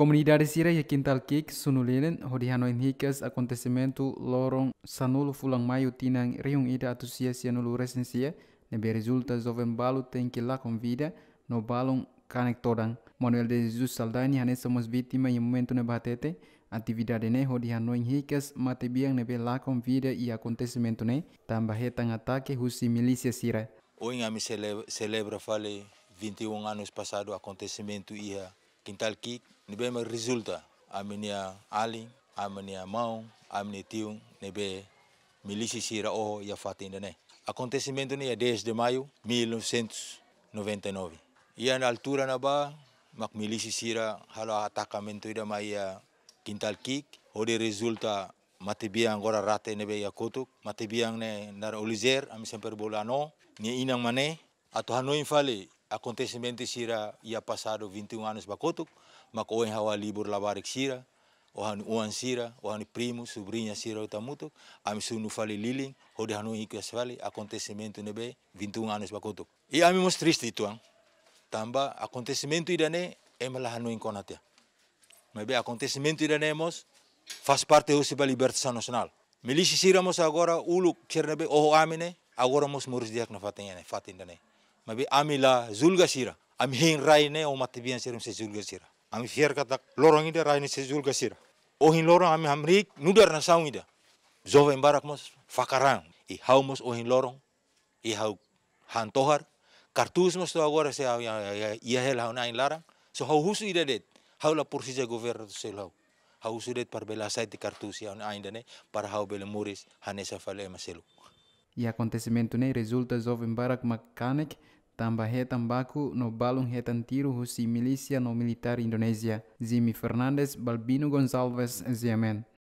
Comunidade sireia Quintal Kik sunulinen hodihano inhikas acontecimento lorong sanulo fulang maio tinang riung ida atusia sianulo resensia nebe resulta zoven balu tem que lá com vida no balon canectoran. Manuel de Jesus Saldanha ne somos vítima em momento ne batete atividade ne hodihano inhikas matebiang nebe lá com vida e acontecimento ne tambahetan ataque husi milícia sira. Oinha me celebra, celebra fale 21 anos passado acontecimento ia Quintal kick, nibe ma resulta. Aminia ali, aminia mão, aminia tio, nibe milisi sira o ya fata ainda né. Acontecimento né 10 ya de maio 1999. Ia na altura na ba, mak milícia sira hala atacamento ida maia Quintal kick, ode resulta biang ora rate nebe ya kutuk, biang ne nara olizer, ami semper bolano, ni inang mane, atau hanoi fale, acontecimento sira ia passado 21 anos mas bakotuk, o oen o libur labarik sira, o uan sira, ohan primo, sobrinha sira a ami sunu fali liling, hodi hanu iku asfali, acontecimento nebe 21 anos bakotuk. E ami mos triste ituang, tamba acontecimento idane emela hanu inkonatia. Mebe acontecimento idane mos faz parte hoje da libertação nacional. Milícia siramos agora, uluk, chernebe, oho amine, agora mos muris diak na fatin, fatin dane. mabi amila zulgasira ami hin raine o matibian serum se zulgasira ami fier kata lorong ida raine se zulgasira o hin lorong ami hamrik nudar na saung ida zove embarak mos fakarang i hau mos o hin lorong i hau hantohar cartus mos to agora se ia hel hau na so hau husu ida det hau la porcisa governo se hau hau det par bela site cartus ia ainda ne para hau bela muris hanesa fale maselu Y acontecimento ne resulta zove embarak makanek tamba he tambaku no balung he tiru husi milisia no militar Indonesia Zimi Fernandes Balbino Gonzalves, Ziamen.